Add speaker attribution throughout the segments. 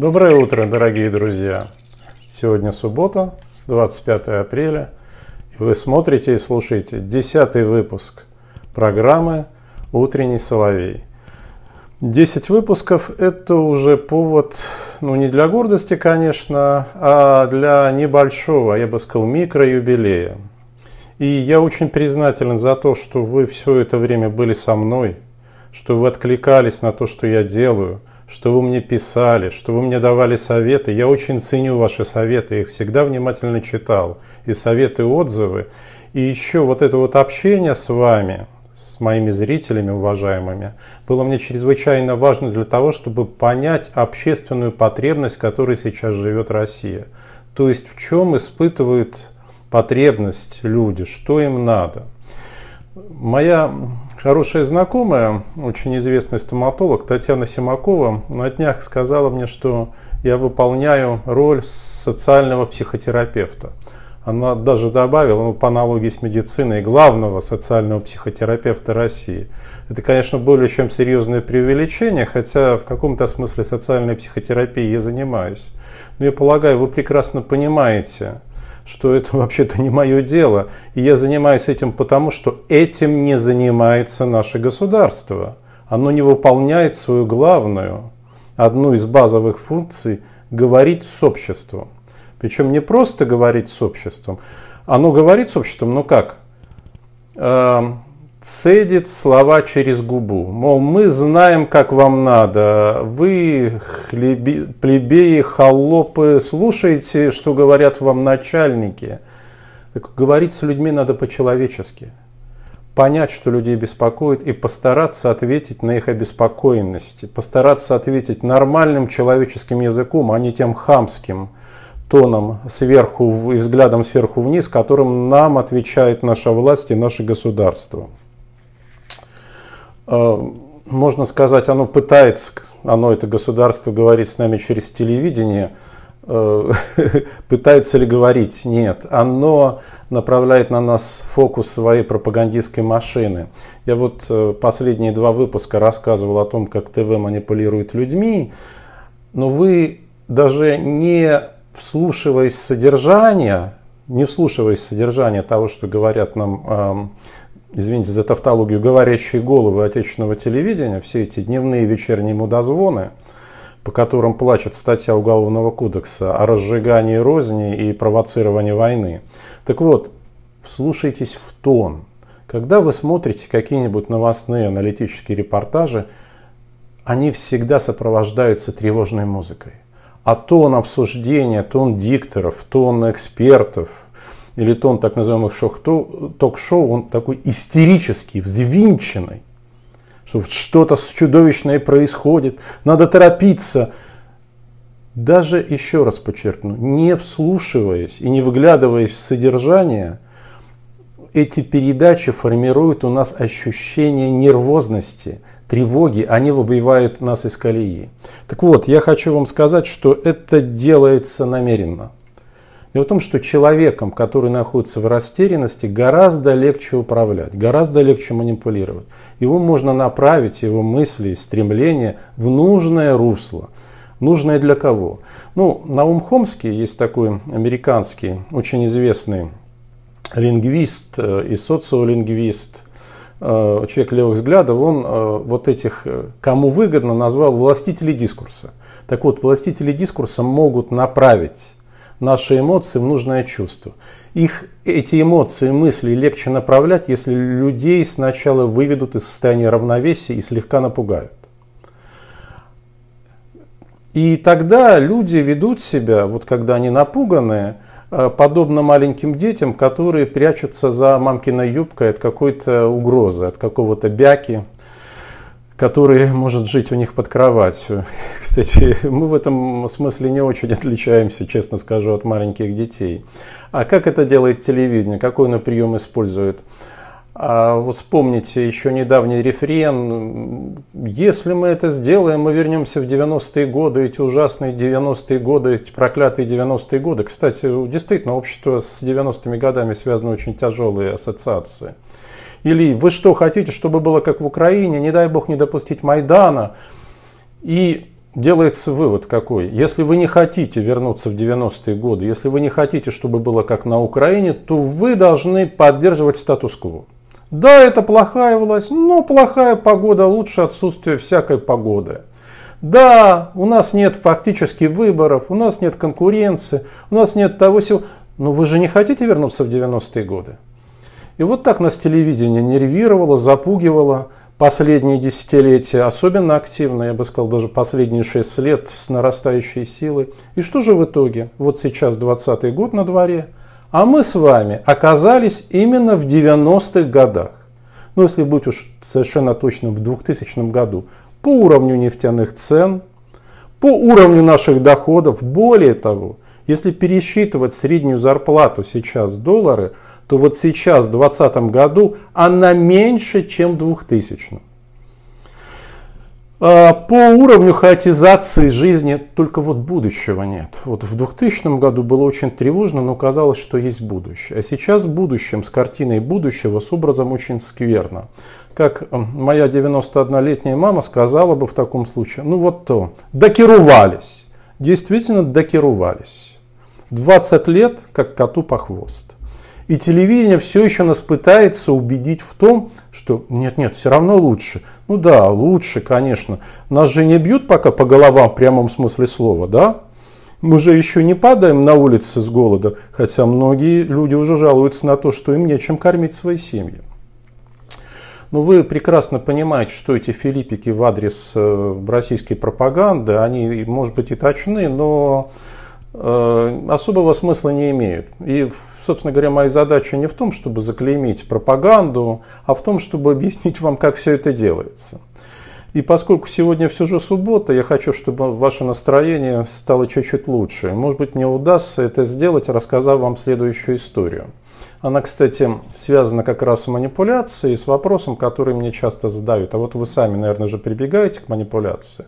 Speaker 1: Доброе утро, дорогие друзья! Сегодня суббота, 25 апреля, и вы смотрите и слушаете 10 выпуск программы «Утренний соловей». 10 выпусков – это уже повод, ну не для гордости, конечно, а для небольшого, я бы сказал, микроюбилея. И я очень признателен за то, что вы все это время были со мной, что вы откликались на то, что я делаю – что вы мне писали, что вы мне давали советы. Я очень ценю ваши советы, я их всегда внимательно читал. И советы, и отзывы. И еще вот это вот общение с вами, с моими зрителями уважаемыми, было мне чрезвычайно важно для того, чтобы понять общественную потребность, которой сейчас живет Россия. То есть в чем испытывают потребность люди, что им надо. Моя Хорошая знакомая, очень известный стоматолог Татьяна Симакова на днях сказала мне, что я выполняю роль социального психотерапевта. Она даже добавила, ну, по аналогии с медициной, главного социального психотерапевта России. Это, конечно, более чем серьезное преувеличение, хотя в каком-то смысле социальной психотерапией я занимаюсь. Но я полагаю, вы прекрасно понимаете, что это вообще-то не мое дело. И я занимаюсь этим потому, что этим не занимается наше государство. Оно не выполняет свою главную, одну из базовых функций – говорить с обществом. Причем не просто говорить с обществом. Оно говорит с обществом, но как? Эм, цедит слова через губу. Мол, мы знаем, как вам надо. Вы, хлеби, плебеи, холопы, слушаете, что говорят вам начальники. Так говорить с людьми надо по-человечески. Понять, что людей беспокоит, и постараться ответить на их обеспокоенности. Постараться ответить нормальным человеческим языком, а не тем хамским тоном сверху и взглядом сверху вниз, которым нам отвечает наша власть и наше государство. Э, можно сказать, оно пытается, оно это государство говорит с нами через телевидение, э, пытается ли говорить? Нет. Оно направляет на нас фокус своей пропагандистской машины. Я вот э, последние два выпуска рассказывал о том, как ТВ манипулирует людьми, но вы даже не вслушиваясь содержания не вслушиваясь содержания того, что говорят нам эм, извините за тавтологию, говорящие головы отечественного телевидения, все эти дневные вечерние мудозвоны, по которым плачет статья Уголовного кодекса о разжигании розни и провоцировании войны. Так вот, вслушайтесь в тон. Когда вы смотрите какие-нибудь новостные аналитические репортажи, они всегда сопровождаются тревожной музыкой. А тон обсуждения, тон дикторов, тон экспертов – или тон так называемых шоу-то, ток-шоу, он такой истерический, взвинченный, что что-то чудовищное происходит, надо торопиться. Даже еще раз подчеркну, не вслушиваясь и не выглядываясь в содержание, эти передачи формируют у нас ощущение нервозности, тревоги, они выбивают нас из колеи. Так вот, я хочу вам сказать, что это делается намеренно – и в том, что человеком, который находится в растерянности, гораздо легче управлять, гораздо легче манипулировать. Его можно направить, его мысли, стремления в нужное русло. Нужное для кого? Ну, Наум Хомский, есть такой американский, очень известный лингвист э, и социолингвист, э, человек левых взглядов, он э, вот этих, кому выгодно, назвал властители дискурса. Так вот, властители дискурса могут направить наши эмоции в нужное чувство. Их, эти эмоции, мысли легче направлять, если людей сначала выведут из состояния равновесия и слегка напугают. И тогда люди ведут себя, вот когда они напуганы, э, подобно маленьким детям, которые прячутся за мамкиной юбкой от какой-то угрозы, от какого-то бяки – который может жить у них под кроватью. Кстати, мы в этом смысле не очень отличаемся, честно скажу, от маленьких детей. А как это делает телевидение? Какой оно прием использует? А вот вспомните еще недавний рефрен. Если мы это сделаем, мы вернемся в 90-е годы, эти ужасные 90-е годы, эти проклятые 90-е годы. Кстати, действительно, общество с 90-ми годами связано очень тяжелые ассоциации. Или вы что хотите, чтобы было как в Украине, не дай бог не допустить Майдана. И делается вывод какой. Если вы не хотите вернуться в 90-е годы, если вы не хотите, чтобы было как на Украине, то вы должны поддерживать статус-кво. Да, это плохая власть, но плохая погода лучше отсутствия всякой погоды. Да, у нас нет фактически выборов, у нас нет конкуренции, у нас нет того всего. Но вы же не хотите вернуться в 90-е годы? И вот так нас телевидение нервировало, запугивало последние десятилетия, особенно активно, я бы сказал, даже последние шесть лет с нарастающей силой. И что же в итоге? Вот сейчас 20 год на дворе, а мы с вами оказались именно в 90-х годах. Ну, если быть уж совершенно точным, в 2000 году. По уровню нефтяных цен, по уровню наших доходов. Более того, если пересчитывать среднюю зарплату сейчас в доллары – то вот сейчас, в 2020 году, она меньше, чем в 2000. А, по уровню хаотизации жизни только вот будущего нет. Вот в 2000 году было очень тревожно, но казалось, что есть будущее. А сейчас будущем с картиной будущего, с образом очень скверно. Как моя 91-летняя мама сказала бы в таком случае, ну вот то, докерувались. Действительно докерувались. 20 лет, как коту по хвост. И телевидение все еще нас пытается убедить в том, что нет-нет, все равно лучше. Ну да, лучше, конечно. Нас же не бьют пока по головам в прямом смысле слова, да? Мы же еще не падаем на улице с голода, хотя многие люди уже жалуются на то, что им нечем кормить свои семьи. Но ну, вы прекрасно понимаете, что эти филиппики в адрес э, российской пропаганды, они, может быть, и точны, но э, особого смысла не имеют. И собственно говоря, моя задача не в том, чтобы заклеймить пропаганду, а в том, чтобы объяснить вам, как все это делается. И поскольку сегодня все же суббота, я хочу, чтобы ваше настроение стало чуть-чуть лучше. Может быть, мне удастся это сделать, рассказав вам следующую историю. Она, кстати, связана как раз с манипуляцией, с вопросом, который мне часто задают. А вот вы сами, наверное, же прибегаете к манипуляции.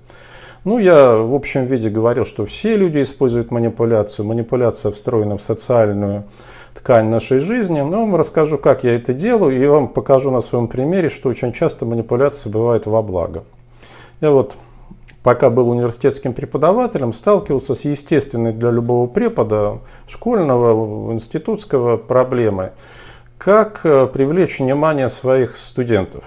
Speaker 1: Ну, я в общем виде говорил, что все люди используют манипуляцию. Манипуляция встроена в социальную ткань нашей жизни. Но вам расскажу, как я это делаю, и вам покажу на своем примере, что очень часто манипуляции бывают во благо. Я вот пока был университетским преподавателем, сталкивался с естественной для любого препода школьного, институтского проблемой. Как э, привлечь внимание своих студентов?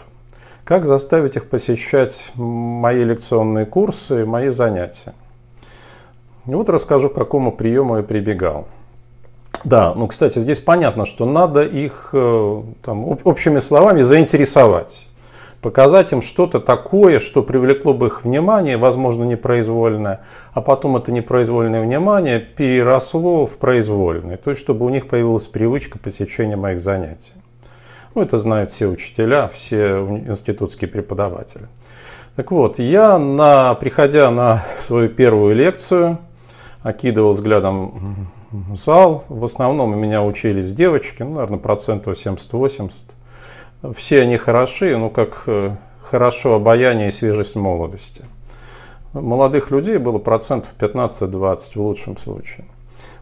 Speaker 1: Как заставить их посещать мои лекционные курсы, мои занятия? И вот расскажу, к какому приему я прибегал. Да, ну, кстати, здесь понятно, что надо их э, там, общими словами заинтересовать. Показать им что-то такое, что привлекло бы их внимание, возможно, непроизвольное, а потом это непроизвольное внимание переросло в произвольное, то есть чтобы у них появилась привычка посещения моих занятий. Ну, это знают все учителя, все институтские преподаватели. Так вот, я, на, приходя на свою первую лекцию, окидывал взглядом зал. В основном у меня учились девочки, ну, наверное, процентов 70-80. Все они хороши, ну, как э, хорошо обаяние и свежесть молодости. Молодых людей было процентов 15-20 в лучшем случае.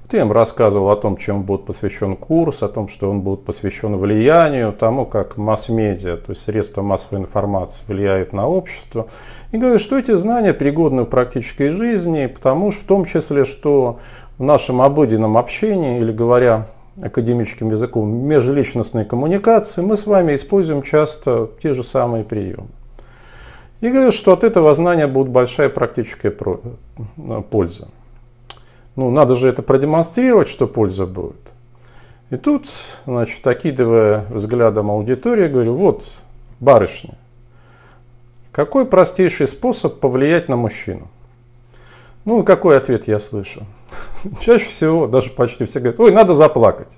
Speaker 1: Вот я им рассказывал о том, чем будет посвящен курс, о том, что он будет посвящен влиянию, тому, как масс-медиа, то есть средства массовой информации влияют на общество. И говорю, что эти знания пригодны в практической жизни, потому что в том числе, что в нашем обыденном общении, или говоря академическим языком, межличностной коммуникации, мы с вами используем часто те же самые приемы. И говорю, что от этого знания будет большая практическая э, польза. Ну, надо же это продемонстрировать, что польза будет. И тут, значит, окидывая взглядом аудитории, говорю, вот, барышня, какой простейший способ повлиять на мужчину – ну какой ответ я слышу? Чаще всего, даже почти все говорят, ой, надо заплакать.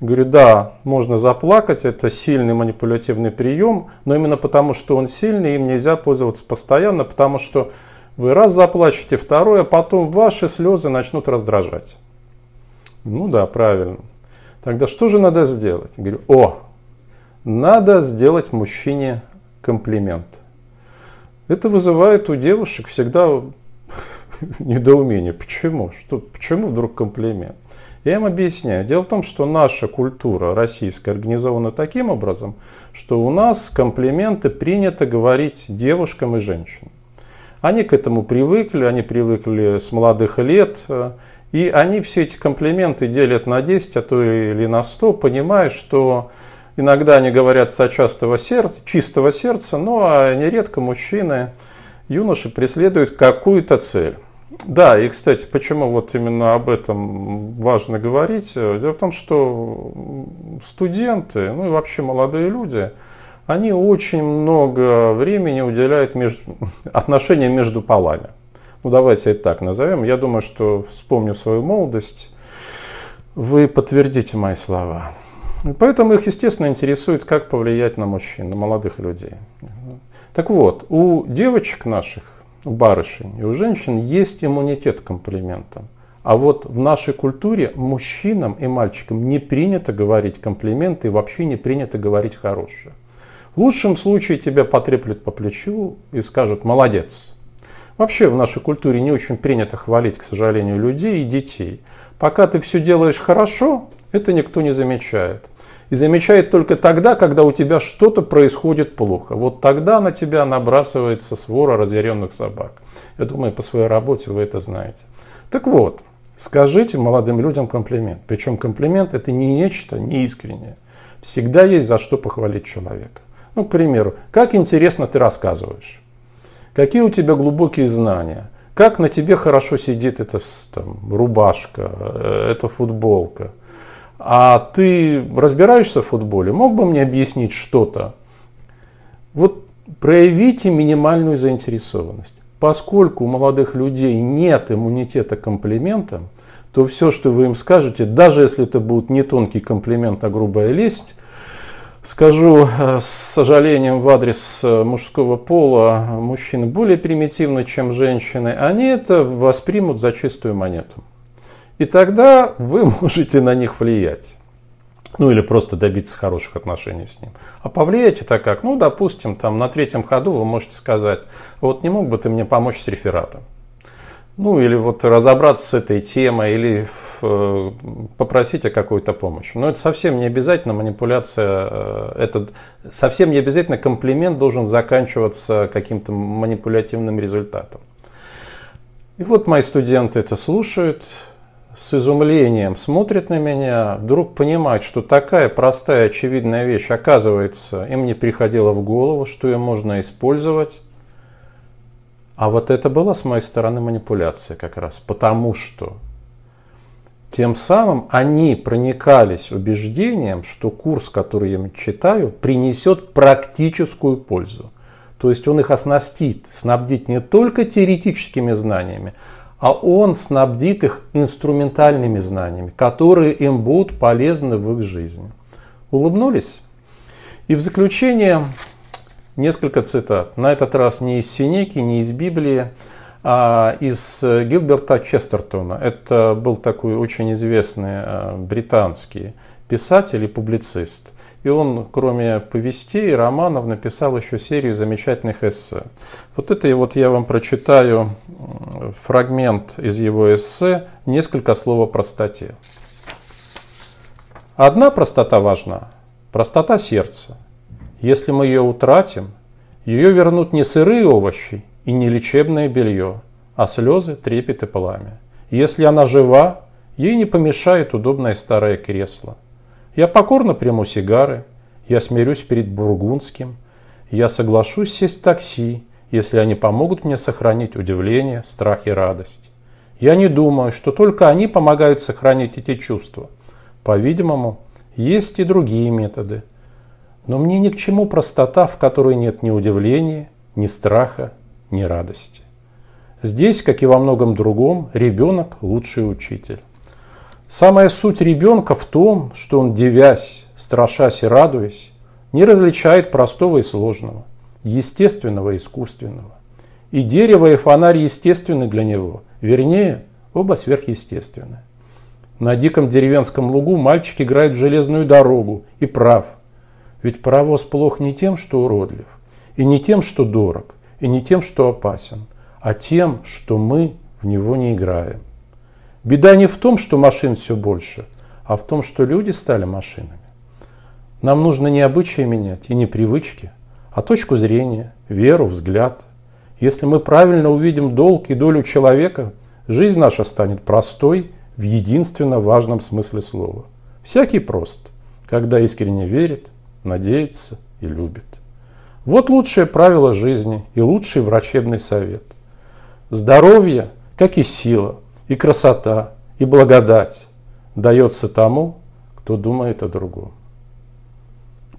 Speaker 1: Говорю, да, можно заплакать, это сильный манипулятивный прием, но именно потому, что он сильный, им нельзя пользоваться постоянно, потому что вы раз заплачете, второе, а потом ваши слезы начнут раздражать. Ну да, правильно. Тогда что же надо сделать? Говорю, о, надо сделать мужчине комплимент. Это вызывает у девушек всегда недоумение. Почему? Что, почему вдруг комплимент? Я им объясняю. Дело в том, что наша культура российская организована таким образом, что у нас комплименты принято говорить девушкам и женщинам. Они к этому привыкли, они привыкли с молодых лет, э, и они все эти комплименты делят на 10, а то или на 100, понимая, что иногда они говорят сочастого сердца, чистого сердца, но ну, а нередко мужчины, юноши преследуют какую-то цель. Да, и, кстати, почему вот именно об этом важно говорить? Дело в том, что студенты, ну и вообще молодые люди, они очень много времени уделяют меж... отношениям между полами. Ну, давайте это так назовем. Я думаю, что, вспомню свою молодость, вы подтвердите мои слова. Поэтому их, естественно, интересует, как повлиять на мужчин, на молодых людей. Так вот, у девочек наших у барышень и у женщин есть иммунитет к комплиментам. А вот в нашей культуре мужчинам и мальчикам не принято говорить комплименты и вообще не принято говорить хорошее. В лучшем случае тебя потреплют по плечу и скажут «молодец». Вообще в нашей культуре не очень принято хвалить, к сожалению, людей и детей. Пока ты все делаешь хорошо, это никто не замечает и замечает только тогда, когда у тебя что-то происходит плохо. Вот тогда на тебя набрасывается свора разъяренных собак. Я думаю, по своей работе вы это знаете. Так вот, скажите молодым людям комплимент. Причем комплимент это не нечто неискреннее. Всегда есть за что похвалить человека. Ну, к примеру, как интересно ты рассказываешь, какие у тебя глубокие знания, как на тебе хорошо сидит эта там, рубашка, э, эта футболка – а ты разбираешься в футболе, мог бы мне объяснить что-то? Вот проявите минимальную заинтересованность. Поскольку у молодых людей нет иммунитета к комплиментам, то все, что вы им скажете, даже если это будет не тонкий комплимент, а грубая лесть, скажу э, с сожалением в адрес э, мужского пола, мужчины более примитивны, чем женщины, они это воспримут за чистую монету. И тогда вы можете на них влиять. Ну или просто добиться хороших отношений с ним. А повлиять это как? Ну, допустим, там на третьем ходу вы можете сказать, вот не мог бы ты мне помочь с рефератом? Ну или вот разобраться с этой темой, или э, попросить о какой-то помощи. Но это совсем не обязательно манипуляция, э, этот совсем не обязательно комплимент должен заканчиваться каким-то манипулятивным результатом. И вот мои студенты это слушают, с изумлением смотрит на меня, вдруг понимает, что такая простая очевидная вещь, оказывается, им не приходила в голову, что ее можно использовать. А вот это была с моей стороны манипуляция как раз, потому что тем самым они проникались убеждением, что курс, который я им читаю, принесет практическую пользу. То есть он их оснастит, снабдит не только теоретическими знаниями, а он снабдит их инструментальными знаниями, которые им будут полезны в их жизни. Улыбнулись? И в заключение несколько цитат. На этот раз не из Синеки, не из Библии, а из Гилберта Честертона. Это был такой очень известный э, британский писатель и публицист – и он, кроме повестей, романов, написал еще серию замечательных эссе. Вот это вот я вам прочитаю фрагмент из его эссе «Несколько слов о простоте». Одна простота важна – простота сердца. Если мы ее утратим, ее вернут не сырые овощи и не лечебное белье, а слезы, трепет и пламя. Если она жива, ей не помешает удобное старое кресло – я покорно приму сигары, я смирюсь перед Бургундским, я соглашусь сесть в такси, если они помогут мне сохранить удивление, страх и радость. Я не думаю, что только они помогают сохранить эти чувства. По-видимому, есть и другие методы. Но мне ни к чему простота, в которой нет ни удивления, ни страха, ни радости. Здесь, как и во многом другом, ребенок – лучший учитель. Самая суть ребенка в том, что он, девясь, страшась и радуясь, не различает простого и сложного, естественного и искусственного. И дерево и фонарь естественны для него, вернее, оба сверхъестественны. На диком деревенском лугу мальчик играет в железную дорогу и прав. Ведь паровоз плох не тем, что уродлив, и не тем, что дорог, и не тем, что опасен, а тем, что мы в него не играем. Беда не в том, что машин все больше, а в том, что люди стали машинами. Нам нужно не обычаи менять и не привычки, а точку зрения, веру, взгляд. Если мы правильно увидим долг и долю человека, жизнь наша станет простой в единственно важном смысле слова. Всякий прост, когда искренне верит, надеется и любит. Вот лучшее правило жизни и лучший врачебный совет. Здоровье, как и сила, и красота, и благодать дается тому, кто думает о другом.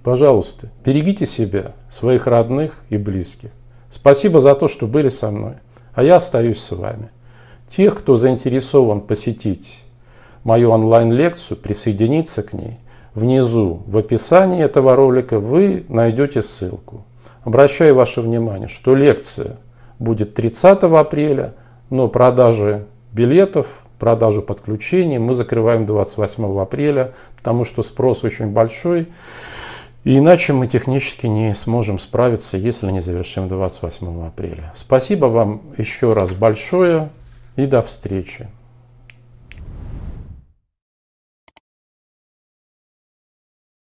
Speaker 1: Пожалуйста, берегите себя, своих родных и близких. Спасибо за то, что были со мной. А я остаюсь с вами. Тех, кто заинтересован посетить мою онлайн-лекцию, присоединиться к ней, внизу в описании этого ролика вы найдете ссылку. Обращаю ваше внимание, что лекция будет 30 апреля, но продажи билетов, продажу подключений. Мы закрываем 28 апреля, потому что спрос очень большой. И иначе мы технически не сможем справиться, если не завершим 28 апреля. Спасибо вам еще раз большое и до встречи.